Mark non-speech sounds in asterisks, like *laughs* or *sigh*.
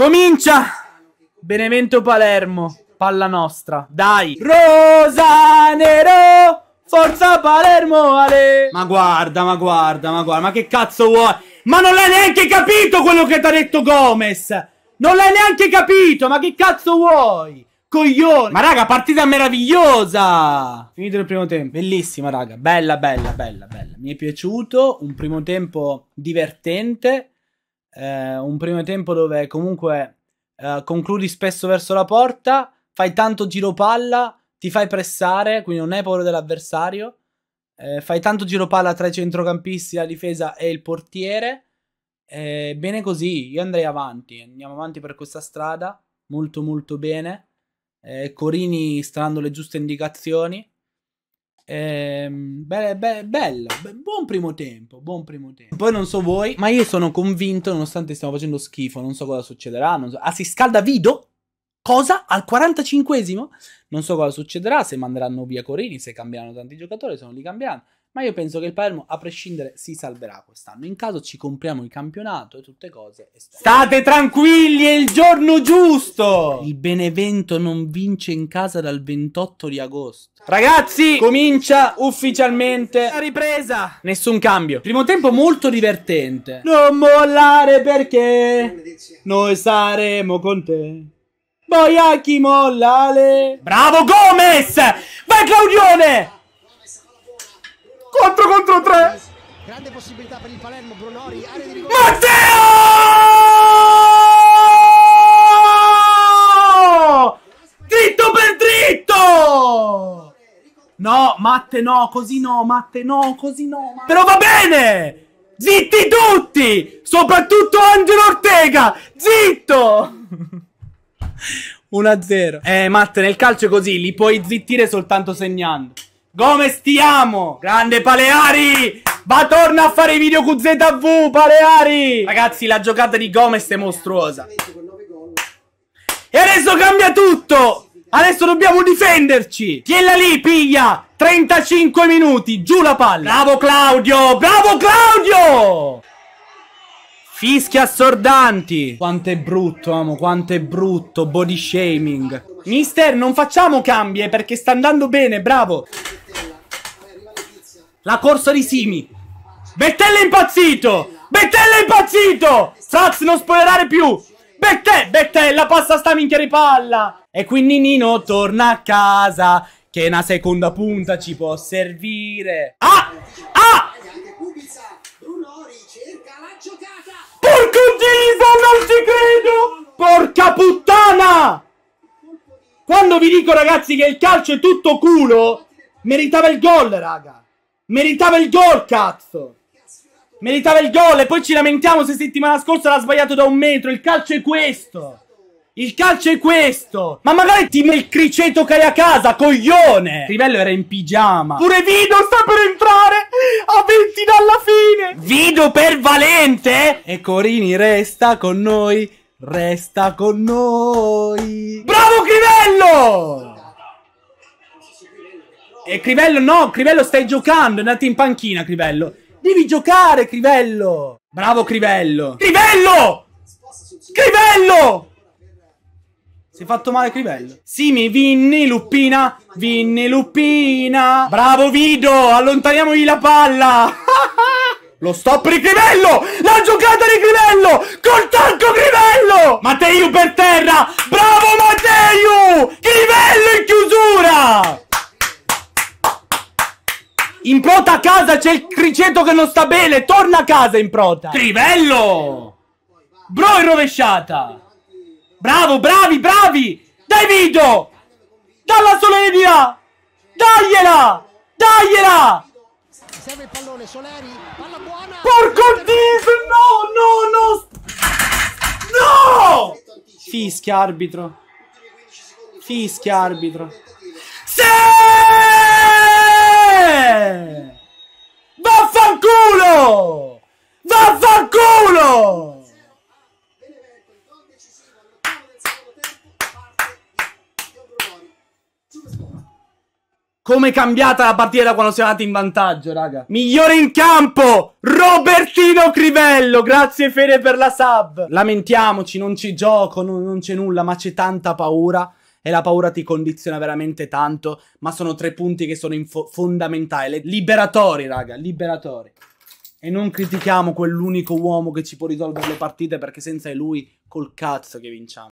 Comincia! Benevento Palermo, palla nostra, dai! Rosa Nero, forza Palermo, Ale! Ma guarda, ma guarda, ma guarda, ma che cazzo vuoi? Ma non l'hai neanche capito quello che ti ha detto Gomez! Non l'hai neanche capito, ma che cazzo vuoi? Coglione! Ma raga, partita meravigliosa! Finito il primo tempo, bellissima raga, bella, bella, bella, bella. Mi è piaciuto, un primo tempo divertente, eh, un primo tempo dove comunque eh, concludi spesso verso la porta, fai tanto giro palla, ti fai pressare, quindi non hai paura dell'avversario, eh, fai tanto giro palla tra i centrocampisti, la difesa e il portiere. Eh, bene così, io andrei avanti, andiamo avanti per questa strada, molto molto bene. Eh, Corini sta dando le giuste indicazioni. Ehm, be- be- bello, be- buon primo tempo, buon primo tempo. Poi non so voi, ma io sono convinto, nonostante stiamo facendo schifo, non so cosa succederà. So. Ah, si scalda Vido? Cosa? Al 45esimo? Non so cosa succederà, se manderanno via Corini, se cambiano tanti giocatori, se non li cambiano. Ma io penso che il Palermo, a prescindere, si salverà quest'anno. In caso ci compriamo il campionato e tutte cose. State tranquilli, è il giorno giusto! Il Benevento non vince in casa dal 28 di agosto. Ragazzi, comincia ufficialmente la ripresa. Nessun cambio. Primo tempo molto divertente. Non mollare perché noi saremo con te. Boiachi mollale. Bravo Gomez! Vai Claudione! Contro contro tre. Grande possibilità per il Palermo Brunori. Matteo! Matte no, così no, Matte no, così no. Matte. Però va bene! Zitti tutti! Soprattutto Angelo Ortega! Zitto! 1-0. *laughs* Eh, Matte, nel calcio è così, li puoi zittire soltanto segnando. Come stiamo? Grande Paleari! Ma torna a fare i video QZV, Paleari! Ragazzi, la giocata di Gomez è mostruosa. E adesso cambia tutto! Adesso dobbiamo difenderci! Tienila lì, piglia! 35 minuti, giù la palla! Bravo Claudio! Bravo Claudio! Fischi assordanti! Quanto è brutto, amo, quanto è brutto, body shaming. Mister, non facciamo cambie perché sta andando bene, bravo! La corsa di Simi. Bettella è impazzito! Bettella è impazzito! Sats non spoilerare più! Bettè, Bettè, la passa sta minchia di palla! E quindi Nino torna a casa, che una seconda punta ci può servire. Ah! Ah! Porco Dio, non ti credo! Porca puttana! Quando vi dico, ragazzi, che il calcio è tutto culo, meritava il gol, raga! Meritava il gol, cazzo! Meritava il gol e poi ci lamentiamo se settimana scorsa l'ha sbagliato da un metro. Il calcio è questo. Il calcio è questo. Ma magari ti metti il criceto che hai a casa, coglione. Crivello era in pigiama. Pure Vido sta per entrare a 20 dalla fine. Vido per Valente. E Corini resta con noi. Resta con noi. Bravo Crivello! E Crivello no, Crivello stai giocando, è andato in panchina Crivello. Devi giocare, Crivello! Bravo, Crivello! Crivello! Crivello! Si è fatto male Crivello. Simi, Vinni, Luppina. Vinni, Luppina. Bravo Vido, allontaniamogli la palla. *laughs* Lo stop di Crivello! La giocata di Crivello! Col tacco Crivello! Matteo per terra! Bravo Matteo! Crivello in chiusura! Improta a casa c'è il criceto che non sta bene. Torna a casa Improta. Trivello. Bro è rovesciata. Bravo, bravi, bravi. Dai Vito. Dalla Soledia. Dagliela. Dagliela. Serve il pallone Soleri. Palla buona. Porco Dio. No, no, no. No. Fischia arbitro. Fischia arbitro. Come è cambiata la partita da quando siamo andati in vantaggio, raga. Migliore in campo, Robertino Crivello. Grazie Fede per la sub. Lamentiamoci, non ci gioco, non, non c'è nulla, ma c'è tanta paura. E la paura ti condiziona veramente tanto. Ma sono tre punti che sono fondamentali. Liberatori, raga, liberatori. E non critichiamo quell'unico uomo che ci può risolvere le partite perché senza lui col cazzo che vinciamo.